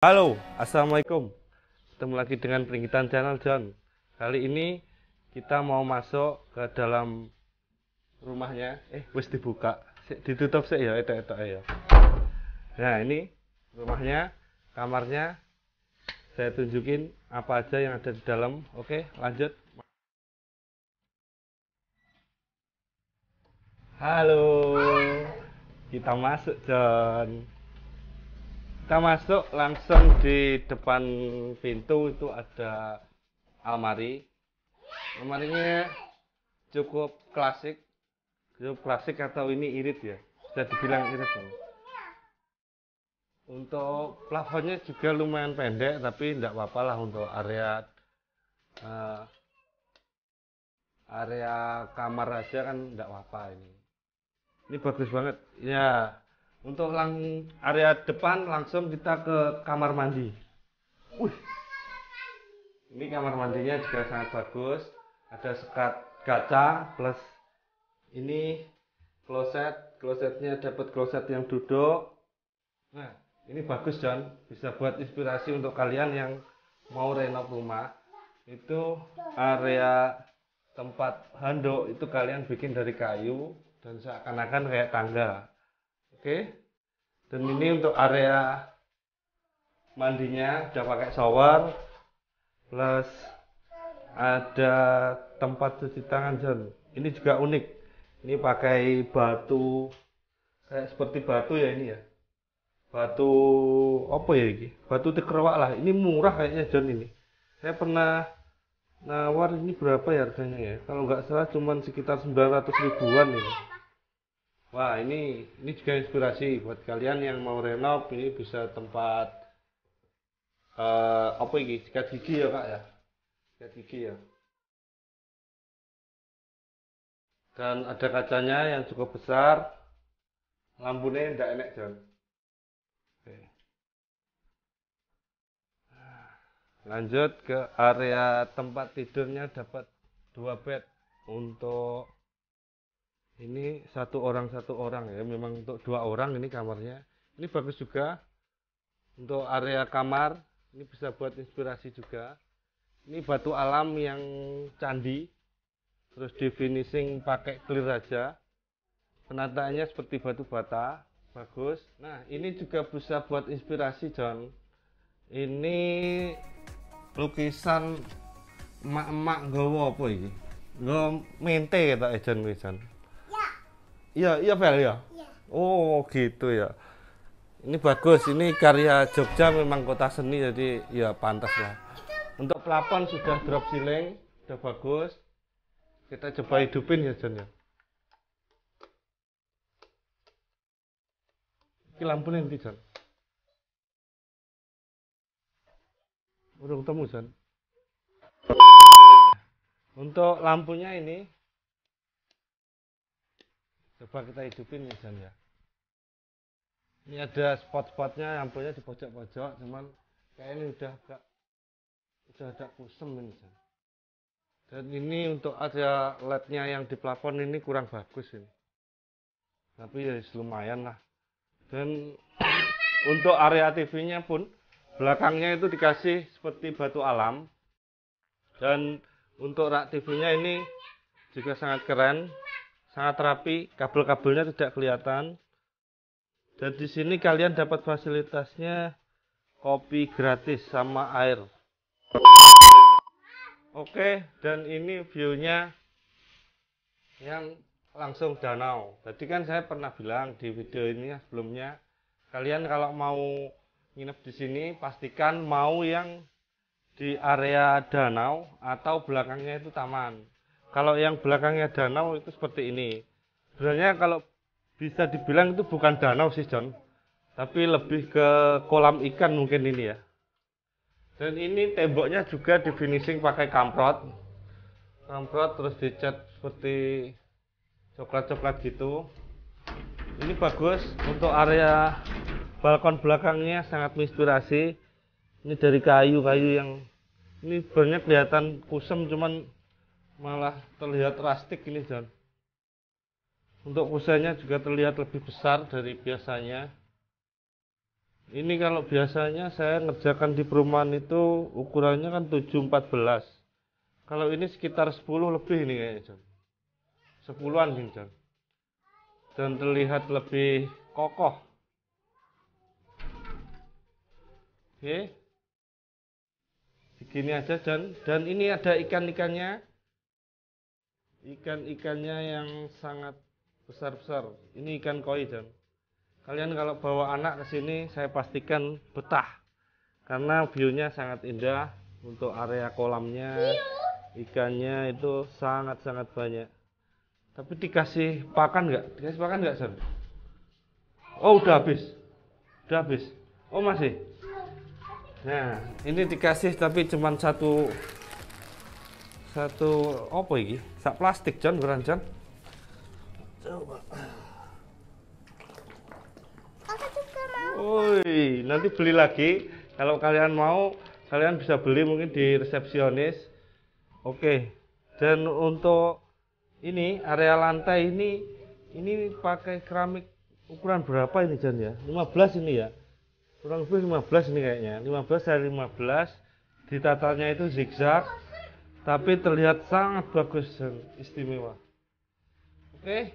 Halo, Assalamualaikum Ketemu lagi dengan Peringkitan Channel John Kali ini kita mau masuk ke dalam rumahnya Eh, wis dibuka Ditutup sih ya, itu itu ayo Nah ini rumahnya, kamarnya Saya tunjukin apa aja yang ada di dalam Oke, lanjut Halo Kita masuk John kita masuk langsung di depan pintu itu ada almari almarinya cukup klasik cukup klasik atau ini irit ya bisa dibilang irit kan? untuk plafonnya juga lumayan pendek tapi tidak apa-apa lah untuk area uh, area kamar aja kan tidak apa-apa ini ini bagus banget ya untuk lang area depan langsung kita ke kamar mandi. Uh. Ini kamar mandinya juga sangat bagus. Ada sekat kaca plus ini kloset. Klosetnya dapat kloset yang duduk. Nah, ini bagus John. Bisa buat inspirasi untuk kalian yang mau renov rumah. Itu area tempat handuk itu kalian bikin dari kayu dan seakan-akan kayak tangga oke dan ini untuk area mandinya udah pakai shower plus ada tempat cuci tangan John ini juga unik ini pakai batu kayak seperti batu ya ini ya batu apa ya ini batu tekerwak lah ini murah kayaknya John ini saya pernah nawar ini berapa ya harganya ya kalau nggak salah cuman sekitar 900 ribuan ini Wah ini ini juga inspirasi buat kalian yang mau renov ini bisa tempat uh, apa ini sikat gigi ya kak ya sikat gigi ya dan ada kacanya yang cukup besar lampunya tidak enak John Oke. lanjut ke area tempat tidurnya dapat dua bed untuk ini satu orang satu orang ya memang untuk dua orang ini kamarnya ini bagus juga untuk area kamar ini bisa buat inspirasi juga ini batu alam yang candi terus di finishing pakai clear aja penataannya seperti batu bata bagus nah ini juga bisa buat inspirasi John ini lukisan emak-emak gowo apa ini gowo mente kata eh, John Wisan eh, Iya, iya Vel ya. Iya. Oh, gitu ya. Ini bagus, ini karya Jogja memang kota seni jadi ya pantas lah. Untuk plafon sudah drop ceiling, sudah bagus. Kita coba hidupin ya Jon ya. Ini lampu nanti Jon. Udah ketemu Jon. Untuk lampunya ini coba kita hidupin nih Jan ya ini ada spot-spotnya lampunya di pojok-pojok cuman ini udah agak udah agak kusem ini Jan dan ini untuk ada lednya yang di plafon ini kurang bagus ini tapi ya lumayan lah dan untuk area TV nya pun belakangnya itu dikasih seperti batu alam dan untuk rak TV nya ini juga sangat keren sangat rapi, kabel-kabelnya tidak kelihatan. Dan di sini kalian dapat fasilitasnya kopi gratis sama air. Oke, dan ini view-nya yang langsung danau. Tadi kan saya pernah bilang di video ini ya, sebelumnya, kalian kalau mau nginep di sini pastikan mau yang di area danau atau belakangnya itu taman kalau yang belakangnya danau itu seperti ini sebenarnya kalau bisa dibilang itu bukan danau sih John tapi lebih ke kolam ikan mungkin ini ya dan ini temboknya juga di finishing pakai kamprot kamprot terus dicat seperti coklat-coklat gitu ini bagus untuk area balkon belakangnya sangat menginspirasi ini dari kayu-kayu yang ini banyak kelihatan kusam cuman malah terlihat rustic ini John untuk kusennya juga terlihat lebih besar dari biasanya ini kalau biasanya saya ngerjakan di perumahan itu ukurannya kan 714 kalau ini sekitar 10 lebih ini kayaknya John 10an ini John dan terlihat lebih kokoh oke begini aja John dan ini ada ikan-ikannya ikan-ikannya yang sangat besar-besar. Ini ikan koi, dan Kalian kalau bawa anak ke sini, saya pastikan betah. Karena view-nya sangat indah untuk area kolamnya. Ikannya itu sangat-sangat banyak. Tapi dikasih pakan nggak? Dikasih pakan nggak, sir? Oh, udah habis. Udah habis. Oh, masih. Nah, ini dikasih tapi cuma satu satu apa ini? Sak plastik John, kurang John Coba. Woi, nanti beli lagi. Kalau kalian mau, kalian bisa beli mungkin di resepsionis. Oke. Dan untuk ini area lantai ini ini pakai keramik ukuran berapa ini John ya? 15 ini ya. Kurang lebih 15 ini kayaknya. 15 dari 15 ditatanya itu zigzag tapi terlihat sangat bagus dan istimewa oke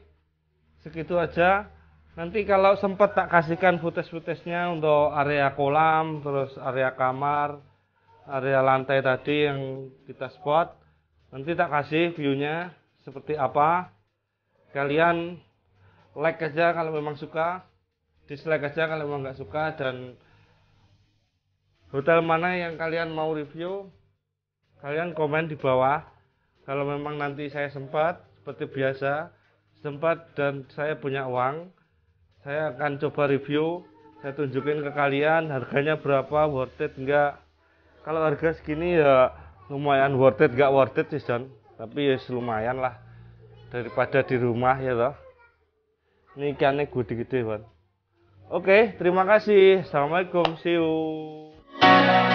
segitu aja nanti kalau sempat tak kasihkan footage footage untuk area kolam terus area kamar area lantai tadi yang kita spot nanti tak kasih viewnya seperti apa kalian like aja kalau memang suka dislike aja kalau memang nggak suka dan hotel mana yang kalian mau review kalian komen di bawah kalau memang nanti saya sempat seperti biasa sempat dan saya punya uang saya akan coba review saya tunjukin ke kalian harganya berapa worth it enggak kalau harga segini ya lumayan worth it enggak worth it sih John tapi ya yes, lumayan lah daripada di rumah ya loh ini ikannya gede-gede Oke, okay, terima kasih. Assalamualaikum, see you.